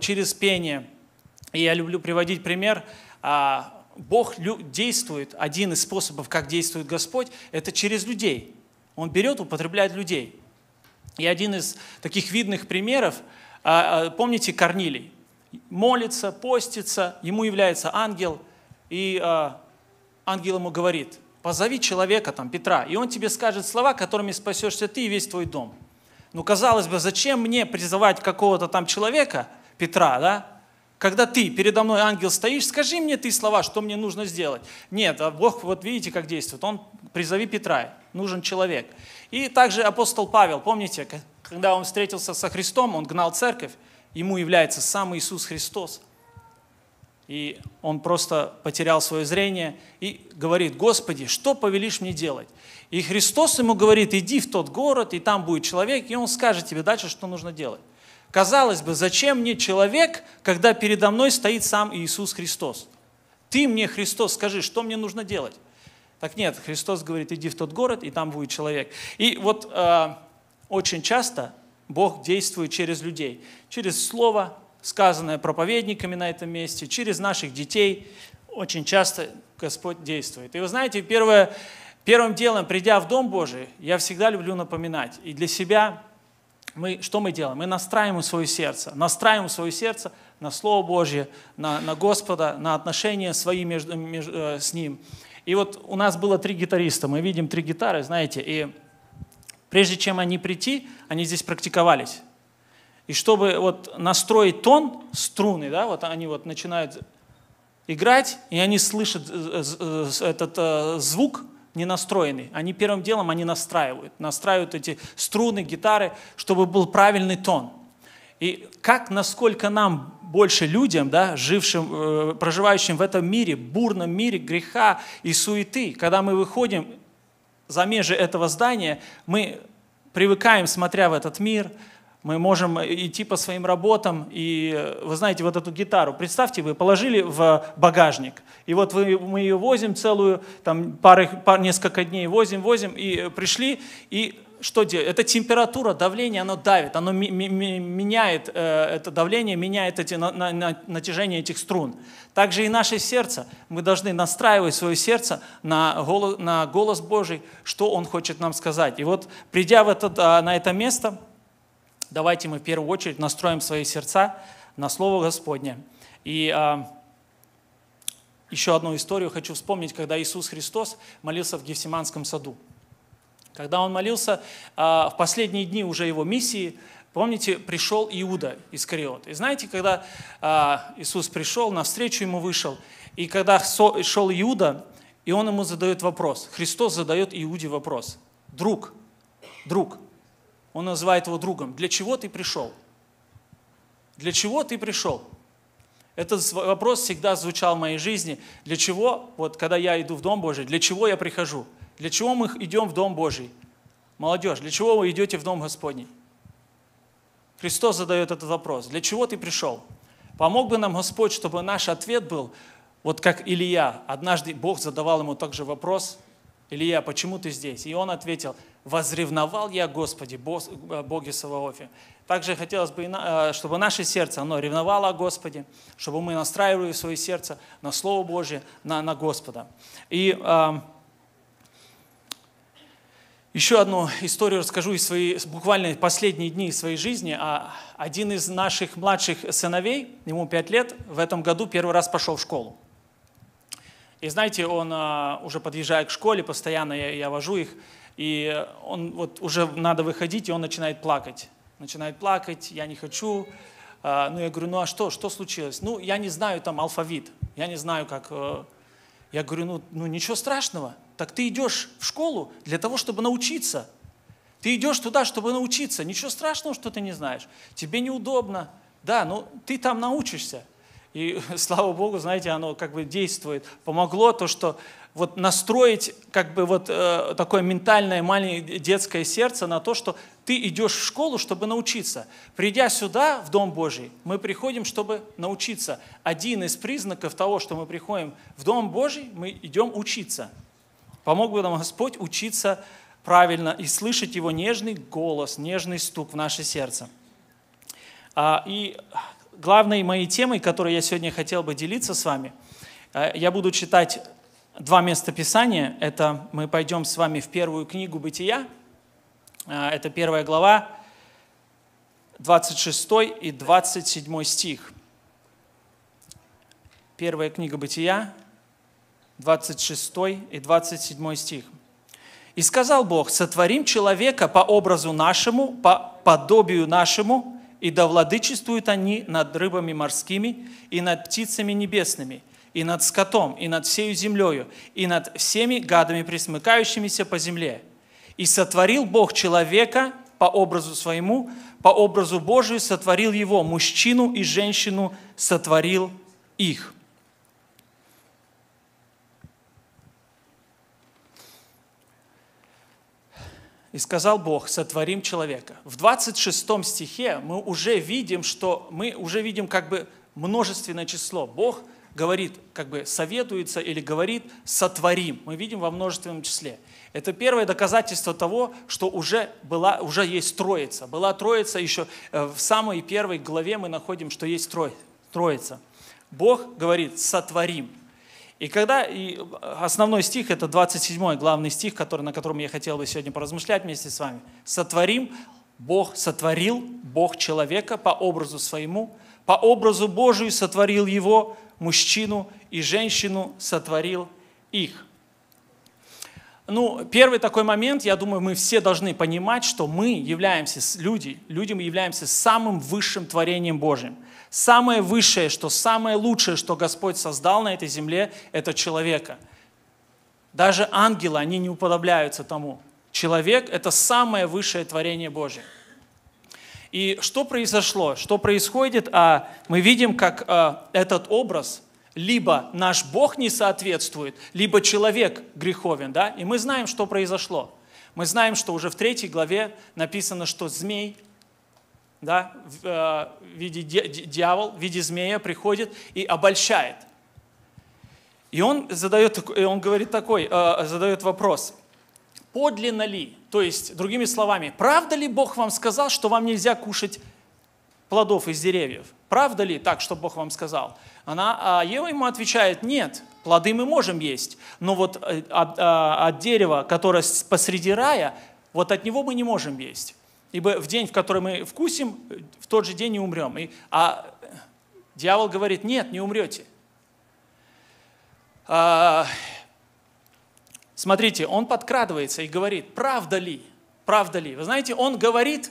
через пение. И я люблю приводить пример. А, Бог действует, один из способов, как действует Господь, это через людей. Он берет, употребляет людей. И один из таких видных примеров, а, а, помните Корнилий? Молится, постится, ему является ангел, и ангел ему говорит, позови человека, там, Петра, и он тебе скажет слова, которыми спасешься ты и весь твой дом. Ну, казалось бы, зачем мне призывать какого-то там человека – Петра, да? Когда ты передо мной, ангел, стоишь, скажи мне ты слова, что мне нужно сделать. Нет, а Бог, вот видите, как действует. Он, призови Петра, нужен человек. И также апостол Павел, помните, когда он встретился со Христом, он гнал церковь, ему является сам Иисус Христос. И он просто потерял свое зрение и говорит, Господи, что повелишь мне делать? И Христос ему говорит, иди в тот город, и там будет человек, и он скажет тебе дальше, что нужно делать. Казалось бы, зачем мне человек, когда передо мной стоит сам Иисус Христос? Ты мне, Христос, скажи, что мне нужно делать? Так нет, Христос говорит, иди в тот город, и там будет человек. И вот э, очень часто Бог действует через людей, через слово, сказанное проповедниками на этом месте, через наших детей. Очень часто Господь действует. И вы знаете, первое, первым делом, придя в Дом Божий, я всегда люблю напоминать и для себя, мы, что мы делаем? Мы настраиваем свое сердце, настраиваем свое сердце на Слово Божье, на, на Господа, на отношения свои между, между, э, с Ним. И вот у нас было три гитариста, мы видим три гитары, знаете, и прежде чем они прийти, они здесь практиковались. И чтобы вот настроить тон, струны, да, вот они вот начинают играть, и они слышат э, э, э, этот звук, не настроены. Они первым делом они настраивают, настраивают эти струны, гитары, чтобы был правильный тон. И как, насколько нам больше людям, да, жившим, э, проживающим в этом мире, бурном мире греха и суеты, когда мы выходим за межи этого здания, мы привыкаем, смотря в этот мир, мы можем э, идти по своим работам, и э, вы знаете, вот эту гитару, представьте, вы положили в багажник, и вот вы, мы ее возим целую, там пары, пар, несколько дней возим, возим, и э, пришли, и что делать? Это температура, давление, оно давит, оно меняет, э, это давление меняет эти, на, на, на, натяжение этих струн. Также и наше сердце. Мы должны настраивать свое сердце на голос, на голос Божий, что Он хочет нам сказать. И вот придя в этот, а, на это место, давайте мы в первую очередь настроим свои сердца на Слово Господне. И а, еще одну историю хочу вспомнить, когда Иисус Христос молился в Гефсиманском саду. Когда он молился а, в последние дни уже его миссии, Помните, пришел Иуда Искариот. И знаете, когда а, Иисус пришел, навстречу ему вышел, и когда шел Иуда, и он ему задает вопрос, Христос задает Иуде вопрос, «Друг, друг, он называет его другом. Для чего ты пришел? Для чего ты пришел? Этот вопрос всегда звучал в моей жизни. Для чего, вот когда я иду в Дом Божий, для чего я прихожу? Для чего мы идем в Дом Божий? Молодежь, для чего вы идете в Дом Господний? Христос задает этот вопрос. Для чего ты пришел? Помог бы нам Господь, чтобы наш ответ был, вот как Илья. Однажды Бог задавал ему также вопрос, Илья, почему ты здесь? И он ответил, возревновал я, Господи, э, Боге Саваофе. Также хотелось бы, э, чтобы наше сердце, оно ревновало о Господе, чтобы мы настраивали свое сердце на Слово Божье, на, на Господа. И а, еще одну историю расскажу из своей, буквально последние дни своей жизни. А один из наших младших сыновей, ему 5 лет, в этом году первый раз пошел в школу. И знаете, он а, уже подъезжает к школе, постоянно я, я вожу их, и он вот уже надо выходить, и он начинает плакать. Начинает плакать, я не хочу. А, ну, я говорю, ну а что, что случилось? Ну, я не знаю там алфавит, я не знаю, как... Э... Я говорю, ну, ну ничего страшного, так ты идешь в школу для того, чтобы научиться. Ты идешь туда, чтобы научиться. Ничего страшного, что ты не знаешь. Тебе неудобно. Да, ну ты там научишься. И слава Богу, знаете, оно как бы действует. Помогло то, что вот настроить как бы вот э, такое ментальное маленькое детское сердце на то, что ты идешь в школу, чтобы научиться. Придя сюда, в Дом Божий, мы приходим, чтобы научиться. Один из признаков того, что мы приходим в Дом Божий, мы идем учиться. Помог бы нам Господь учиться правильно и слышать Его нежный голос, нежный стук в наше сердце. А, и главной моей темой, которой я сегодня хотел бы делиться с вами, э, я буду читать два места Писания. Это мы пойдем с вами в первую книгу «Бытия». Э, это первая глава, 26 и 27 стих. Первая книга «Бытия», 26 и 27 стих. «И сказал Бог, сотворим человека по образу нашему, по подобию нашему, и да владычествуют они над рыбами морскими, и над птицами небесными, и над скотом, и над всею землею, и над всеми гадами, присмыкающимися по земле. И сотворил Бог человека по образу своему, по образу Божию сотворил его, мужчину и женщину сотворил их». И сказал Бог, сотворим человека. В 26 стихе мы уже видим, что мы уже видим как бы множественное число. Бог говорит, как бы советуется или говорит сотворим. Мы видим во множественном числе. Это первое доказательство того, что уже, была, уже есть троица. Была троица еще э, в самой первой главе мы находим, что есть трой, троица. Бог говорит сотворим. И когда и э, основной стих, это 27 главный стих, который, на котором я хотел бы сегодня поразмышлять вместе с вами. «Сотворим, Бог сотворил, Бог человека по образу своему, по образу Божию сотворил его, мужчину и женщину сотворил их». Ну, первый такой момент, я думаю, мы все должны понимать, что мы являемся, люди, людям являемся самым высшим творением Божьим – Самое высшее, что самое лучшее, что Господь создал на этой земле, это человека. Даже ангелы, они не уподобляются тому. Человек – это самое высшее творение Божье. И что произошло? Что происходит? А мы видим, как а, этот образ либо наш Бог не соответствует, либо человек греховен, да? И мы знаем, что произошло. Мы знаем, что уже в третьей главе написано, что змей да, в э, виде дьявол, в виде змея приходит и обольщает. И он, задает, он говорит такой, э, задает вопрос, подлинно ли, то есть, другими словами, правда ли Бог вам сказал, что вам нельзя кушать плодов из деревьев? Правда ли так, что Бог вам сказал? Она, а Ева ему отвечает, нет, плоды мы можем есть, но вот э, от, от дерева, которое посреди рая, вот от него мы не можем есть. Ибо в день, в который мы вкусим, в тот же день и умрем. И, а дьявол говорит, нет, не умрете. А, смотрите, он подкрадывается и говорит, правда ли, правда ли. Вы знаете, он говорит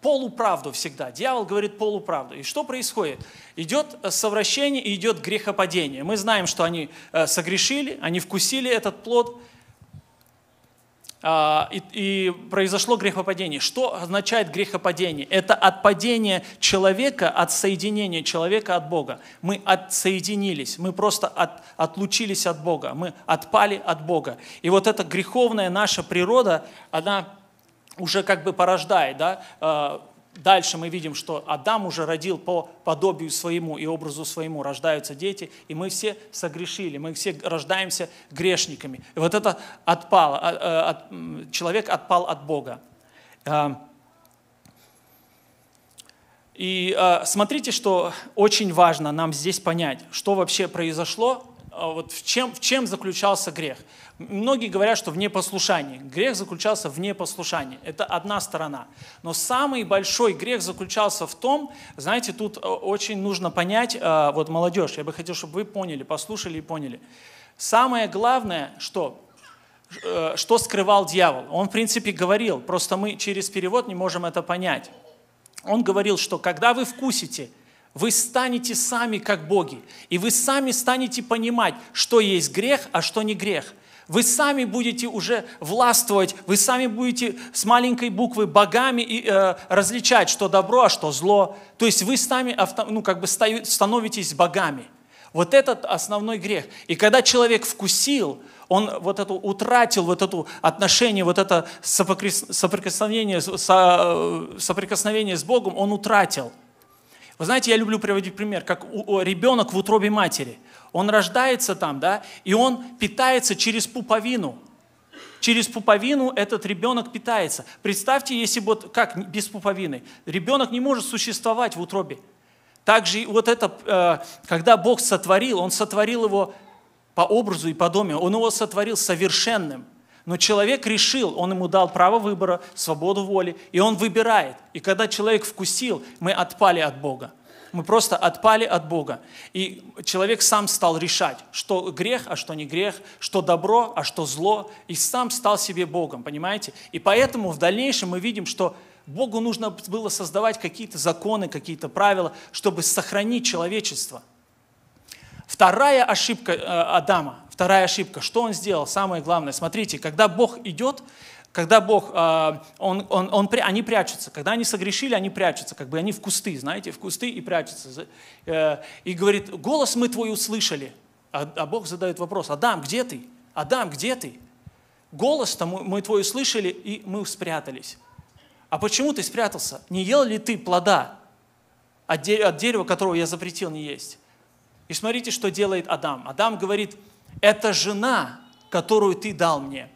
полуправду всегда. Дьявол говорит полуправду. И что происходит? Идет совращение и идет грехопадение. Мы знаем, что они э, согрешили, они вкусили этот плод – а, и, и произошло грехопадение. Что означает грехопадение? Это отпадение человека, от соединения человека от Бога. Мы отсоединились, мы просто от, отлучились от Бога, мы отпали от Бога. И вот эта греховная наша природа, она уже как бы порождает да, а, дальше мы видим, что Адам уже родил по подобию своему и образу своему, рождаются дети, и мы все согрешили, мы все рождаемся грешниками. И вот это отпало, а, э, от, от, человек отпал от Бога. А, и а, смотрите, что очень важно нам здесь понять, что вообще произошло а, вот в чем, в чем заключался грех? Многие говорят, что в непослушании. Грех заключался в непослушании. Это одна сторона. Но самый большой грех заключался в том, знаете, тут э, очень нужно понять, э, вот молодежь, я бы хотел, чтобы вы поняли, послушали и поняли. Самое главное, что э, что скрывал дьявол. Он, в принципе, говорил, просто мы через перевод не можем это понять. Он говорил, что когда вы вкусите – вы станете сами как боги, и вы сами станете понимать, что есть грех, а что не грех. Вы сами будете уже властвовать, вы сами будете с маленькой буквы богами и, э, различать, что добро, а что зло. То есть вы сами ну, как бы становитесь богами. Вот этот основной грех. И когда человек вкусил, он вот эту утратил вот это отношение, вот это соприкосновение, э, соприкосновение с Богом, он утратил – вы знаете, я люблю приводить пример, как у, у, ребенок в утробе матери. Он рождается там, да, и он питается через пуповину. Через пуповину этот ребенок питается. Представьте, если вот как без пуповины. Ребенок не может существовать в утробе. Также вот это, э, когда Бог сотворил, Он сотворил его по образу и подобию. Он его сотворил совершенным – но человек решил, он ему дал право выбора, свободу воли, и он выбирает. И когда человек вкусил, мы отпали от Бога. Мы просто отпали от Бога. И человек сам стал решать, что грех, а что не грех, что добро, а что зло. И сам стал себе Богом, понимаете? И поэтому в дальнейшем мы видим, что Богу нужно было создавать какие-то законы, какие-то правила, чтобы сохранить человечество – Вторая ошибка э, Адама, вторая ошибка, что он сделал, самое главное, смотрите, когда Бог идет, когда Бог, э, он, он, он, они прячутся, когда они согрешили, они прячутся, как бы они в кусты, знаете, в кусты и прячутся. Э, и говорит, голос мы твой услышали. А, а, Бог задает вопрос, Адам, где ты? Адам, где ты? Голос-то мы твой услышали, и мы спрятались. А почему ты спрятался? Не ел ли ты плода от дерева, которого я запретил не есть? И смотрите, что делает Адам. Адам говорит, это жена, которую ты дал мне.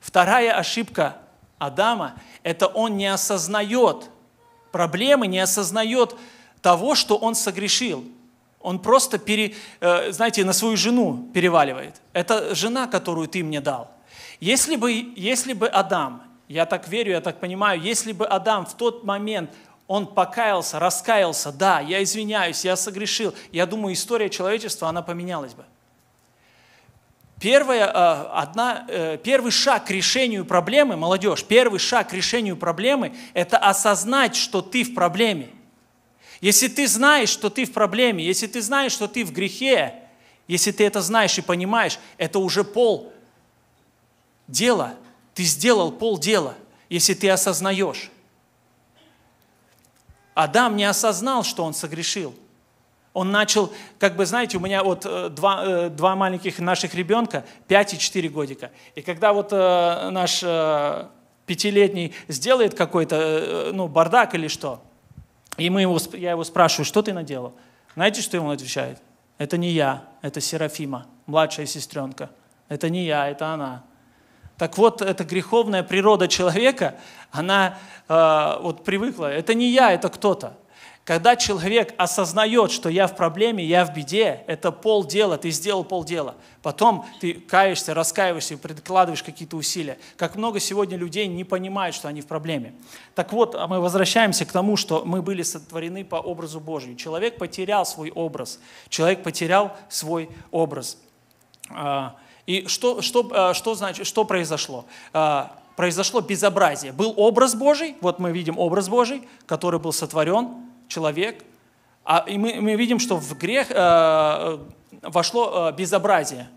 Вторая ошибка Адама – это он не осознает проблемы, не осознает того, что он согрешил. Он просто, пере, э, знаете, на свою жену переваливает. Это жена, которую ты мне дал. Если бы, если бы Адам, я так верю, я так понимаю, если бы Адам в тот момент он покаялся, раскаялся, да, я извиняюсь, я согрешил. Я думаю, история человечества, она поменялась бы. Первая, э, одна, э, первый шаг к решению проблемы, молодежь, первый шаг к решению проблемы – это осознать, что ты в проблеме. Если ты знаешь, что ты в проблеме, если ты знаешь, что ты в грехе, если ты это знаешь и понимаешь, это уже пол дела. Ты сделал пол дела, если ты осознаешь. Адам не осознал, что он согрешил. Он начал, как бы, знаете, у меня вот э, два, э, два маленьких наших ребенка, 5 и 4 годика. И когда вот э, наш пятилетний сделает какой-то, ну, бардак или что, и мы его, я его спрашиваю, что ты наделал? Знаете, что ему отвечает? Это не я, это Серафима, младшая сестренка. Это не я, это она. Так вот, эта греховная природа человека, она э, вот привыкла. Это не я, это кто-то. Когда человек осознает, что я в проблеме, я в беде, это полдела, ты сделал полдела. Потом ты каешься, раскаиваешься, предкладываешь какие-то усилия. Как много сегодня людей не понимают, что они в проблеме. Так вот, а мы возвращаемся к тому, что мы были сотворены по образу Божию. Человек потерял свой образ. Человек потерял свой образ. А, и что, что, э, что, значит, что произошло? Э, произошло безобразие. Был образ Божий, вот мы видим образ Божий, который был сотворен, человек. А, и мы, мы видим, что в грех э, вошло э, безобразие.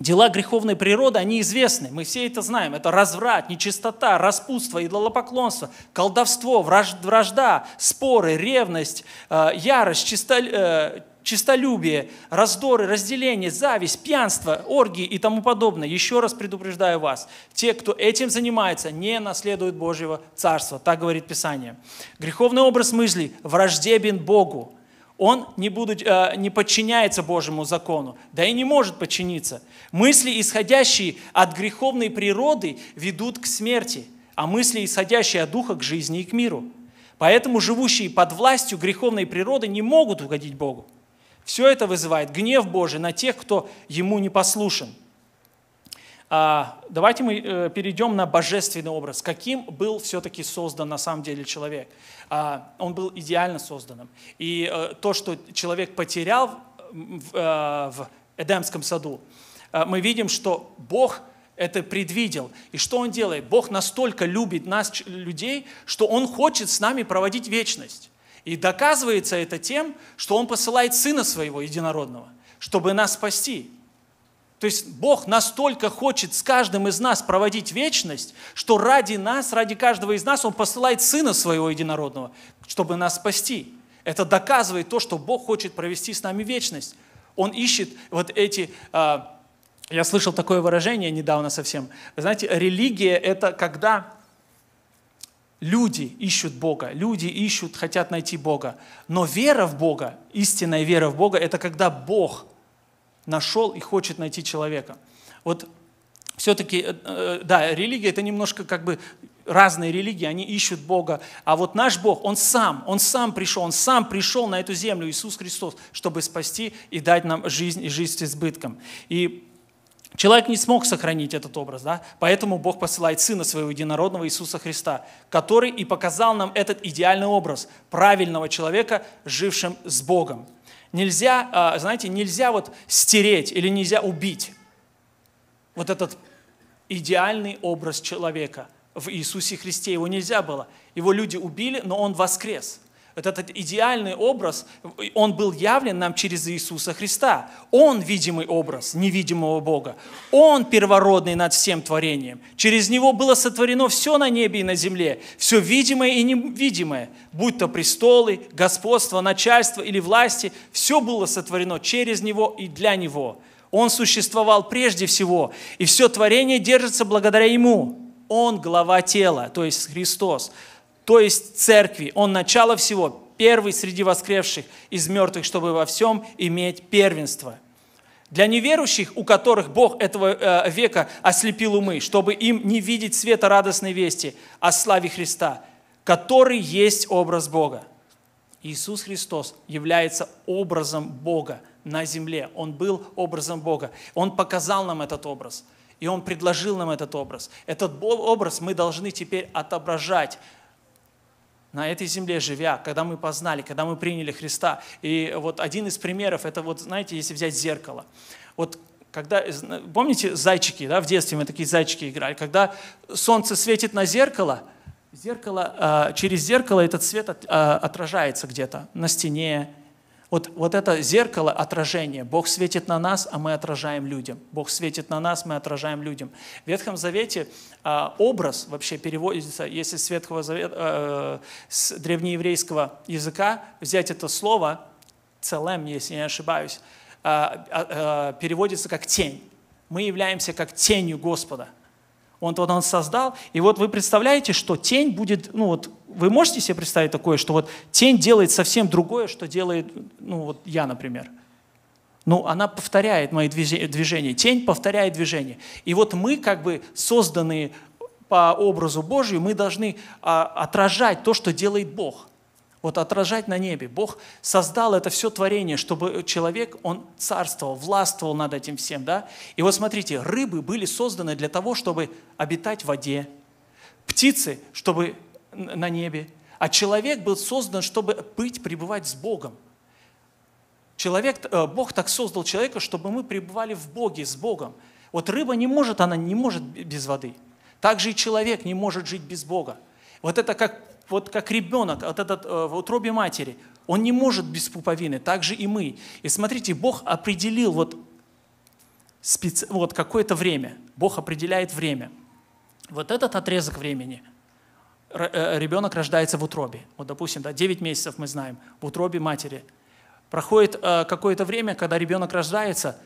Дела греховной природы, они известны, мы все это знаем. Это разврат, нечистота, распутство, идолопоклонство, колдовство, вражда, споры, ревность, э, ярость, чисто, чистолюбие, раздоры, разделение, зависть, пьянство, оргии и тому подобное. Еще раз предупреждаю вас, те, кто этим занимается, не наследуют Божьего Царства. Так говорит Писание. Греховный образ мысли враждебен Богу. Он не, будут, э, не подчиняется Божьему закону, да и не может подчиниться. Мысли, исходящие от греховной природы, ведут к смерти, а мысли, исходящие от духа, к жизни и к миру. Поэтому живущие под властью греховной природы не могут угодить Богу. Все это вызывает гнев Божий на тех, кто ему не послушен. А, давайте мы э, перейдем на божественный образ. Каким был все-таки создан на самом деле человек? А, он был идеально созданным. И э, то, что человек потерял в э, Эдемском саду, мы видим, что Бог это предвидел. И что Он делает? Бог настолько любит нас, людей, что Он хочет с нами проводить вечность. И доказывается это тем, что Он посылает Сына Своего Единородного, чтобы нас спасти. То есть Бог настолько хочет с каждым из нас проводить вечность, что ради нас, ради каждого из нас Он посылает Сына Своего Единородного, чтобы нас спасти. Это доказывает то, что Бог хочет провести с нами вечность. Он ищет вот эти... А, я слышал такое выражение недавно совсем. Знаете, религия – это когда Люди ищут Бога, люди ищут, хотят найти Бога. Но вера в Бога, истинная вера в Бога, это когда Бог нашел и хочет найти человека. Вот все-таки, э, э, да, религия это немножко как бы разные религии, они ищут Бога. А вот наш Бог, Он сам, Он сам пришел, Он сам пришел на эту землю, Иисус Христос, чтобы спасти и дать нам жизнь и жизнь с избытком. И Человек не смог сохранить этот образ, да? поэтому Бог посылает Сына Своего Единородного Иисуса Христа, который и показал нам этот идеальный образ правильного человека, жившим с Богом. Нельзя, а, знаете, нельзя вот стереть или нельзя убить вот этот идеальный образ человека в Иисусе Христе. Его нельзя было. Его люди убили, но он воскрес – этот идеальный образ, он был явлен нам через Иисуса Христа. Он видимый образ невидимого Бога. Он первородный над всем творением. Через него было сотворено все на небе и на земле, все видимое и невидимое, будь то престолы, господство, начальство или власти, все было сотворено через него и для него. Он существовал прежде всего, и все творение держится благодаря ему. Он глава тела, то есть Христос то есть церкви. Он начало всего, первый среди воскресших из мертвых, чтобы во всем иметь первенство. Для неверующих, у которых Бог этого э, века ослепил умы, чтобы им не видеть света радостной вести о славе Христа, который есть образ Бога. Иисус Христос является образом Бога на земле. Он был образом Бога. Он показал нам этот образ. И Он предложил нам этот образ. Этот образ мы должны теперь отображать на этой земле живя, когда мы познали, когда мы приняли Христа. И вот один из примеров, это вот, знаете, если взять зеркало. Вот когда, э, помните зайчики, да, в детстве мы такие зайчики играли, когда солнце светит на зеркало, зеркало а, через зеркало этот свет а, отражается где-то на стене, вот, вот это зеркало отражение. Бог светит на нас, а мы отражаем людям. Бог светит на нас, мы отражаем людям. В Ветхом Завете э, образ вообще переводится, если с Ветхого Завета, э, с древнееврейского языка взять это слово, целем, если не ошибаюсь, э, э, переводится как тень. Мы являемся как тенью Господа. Он, вот он создал, и вот вы представляете, что тень будет, ну вот вы можете себе представить такое, что вот тень делает совсем другое, что делает, ну вот я, например. Ну, она повторяет мои движения. Тень повторяет движение. И вот мы, как бы созданы по образу Божию, мы должны а, отражать то, что делает Бог. Вот отражать на небе. Бог создал это все творение, чтобы человек, он царствовал, властвовал над этим всем, да? И вот смотрите, рыбы были созданы для того, чтобы обитать в воде, птицы, чтобы на небе, а человек был создан, чтобы быть, пребывать с Богом. Человек, э, Бог так создал человека, чтобы мы пребывали в Боге, с Богом. Вот рыба не может, она не может без воды. Так же и человек не может жить без Бога. Вот это как, вот как ребенок вот этот, э, в утробе матери. Он не может без пуповины, так же и мы. И смотрите, Бог определил вот, специ... вот какое-то время. Бог определяет время. Вот этот отрезок времени – Э, ребенок рождается в утробе. Вот, допустим, да, 9 месяцев мы знаем, в утробе матери. Проходит э, какое-то время, когда ребенок рождается,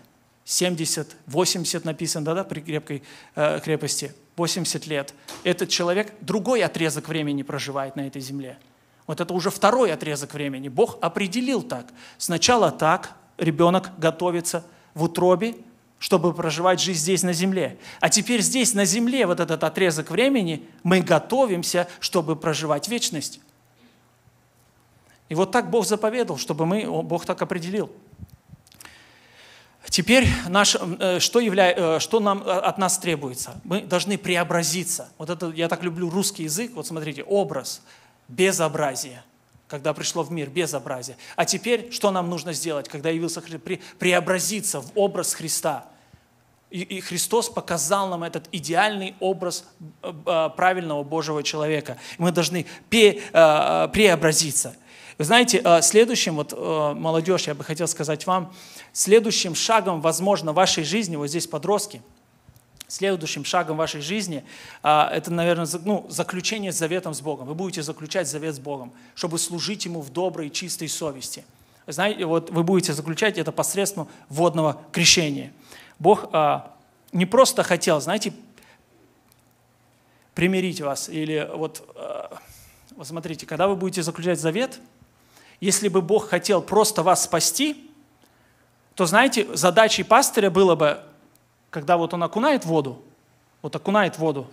70, 80 написано, да, да, при крепкой э, крепости, 80 лет. Этот человек другой отрезок времени проживает на этой земле. Вот это уже второй отрезок времени. Бог определил так. Сначала так ребенок готовится в утробе, чтобы проживать жизнь здесь, на земле. А теперь здесь, на земле, вот этот отрезок времени, мы готовимся, чтобы проживать вечность. И вот так Бог заповедал, чтобы мы, Бог так определил. Теперь наш, э, что, явля, э, что нам, э, от нас требуется? Мы должны преобразиться. Вот это, я так люблю русский язык, вот смотрите, образ, безобразие – когда пришло в мир безобразие. А теперь что нам нужно сделать, когда явился Христос? Преобразиться в образ Христа. И, и Христос показал нам этот идеальный образ э, э, правильного Божьего человека. Мы должны пе, э, преобразиться. Вы знаете, следующим, вот молодежь, я бы хотел сказать вам, следующим шагом, возможно, в вашей жизни, вот здесь подростки – следующим шагом вашей жизни, а, это, наверное, ну, заключение с заветом с Богом. Вы будете заключать завет с Богом, чтобы служить Ему в доброй и чистой совести. Знаете, вот вы будете заключать это посредством водного крещения. Бог а, не просто хотел, знаете, примирить вас или вот, а, вот смотрите, когда вы будете заключать завет, если бы Бог хотел просто вас спасти, то, знаете, задачей пастыря было бы когда вот он окунает воду, вот окунает воду,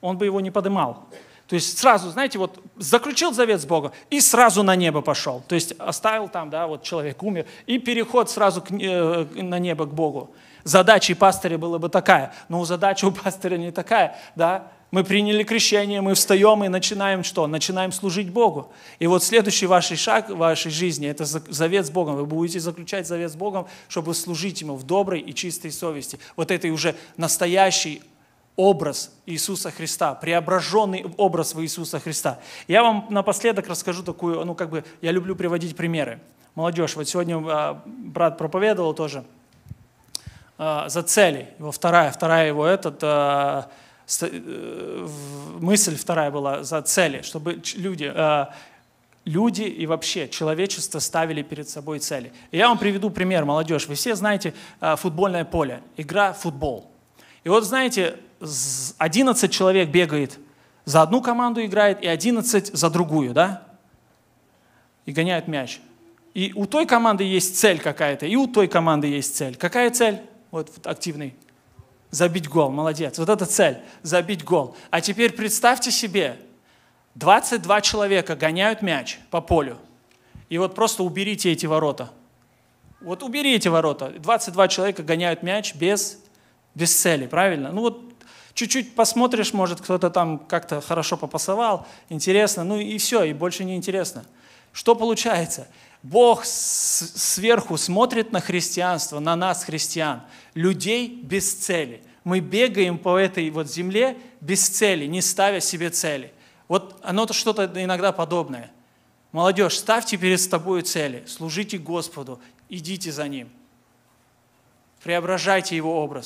он бы его не подымал. То есть сразу, знаете, вот заключил завет с Богом и сразу на небо пошел. То есть оставил там, да, вот человек умер, и переход сразу к, э, на небо к Богу. Задача пастыря была бы такая, но задача у пастыря не такая, да мы приняли крещение, мы встаем и начинаем что? Начинаем служить Богу. И вот следующий ваш шаг в вашей жизни – это завет с Богом. Вы будете заключать завет с Богом, чтобы служить Ему в доброй и чистой совести. Вот этой уже настоящий образ Иисуса Христа, преображенный образ в Иисуса Христа. Я вам напоследок расскажу такую, ну как бы, я люблю приводить примеры. Молодежь, вот сегодня а, брат проповедовал тоже а, за цели. Его вторая, вторая его этот а, Э, мысль вторая была за цели, чтобы люди, э, люди и вообще человечество ставили перед собой цели. я вам приведу пример, молодежь. Вы все знаете э, футбольное поле, игра футбол. И вот знаете, 11 человек бегает за одну команду играет и 11 за другую, да? И гоняют мяч. И у той команды есть цель какая-то, и у той команды есть цель. Какая цель? Вот активный забить гол, молодец. Вот это цель, забить гол. А теперь представьте себе, 22 человека гоняют мяч по полю. И вот просто уберите эти ворота. Вот убери эти ворота. 22 человека гоняют мяч без, без цели, правильно? Ну вот чуть-чуть посмотришь, может, кто-то там как-то хорошо попасовал, интересно, ну и все, и больше не интересно. Что получается? Бог сверху смотрит на христианство, на нас, христиан, людей без цели. Мы бегаем по этой вот земле без цели, не ставя себе цели. Вот оно то что-то иногда подобное. Молодежь, ставьте перед собой цели, служите Господу, идите за Ним, преображайте Его образ.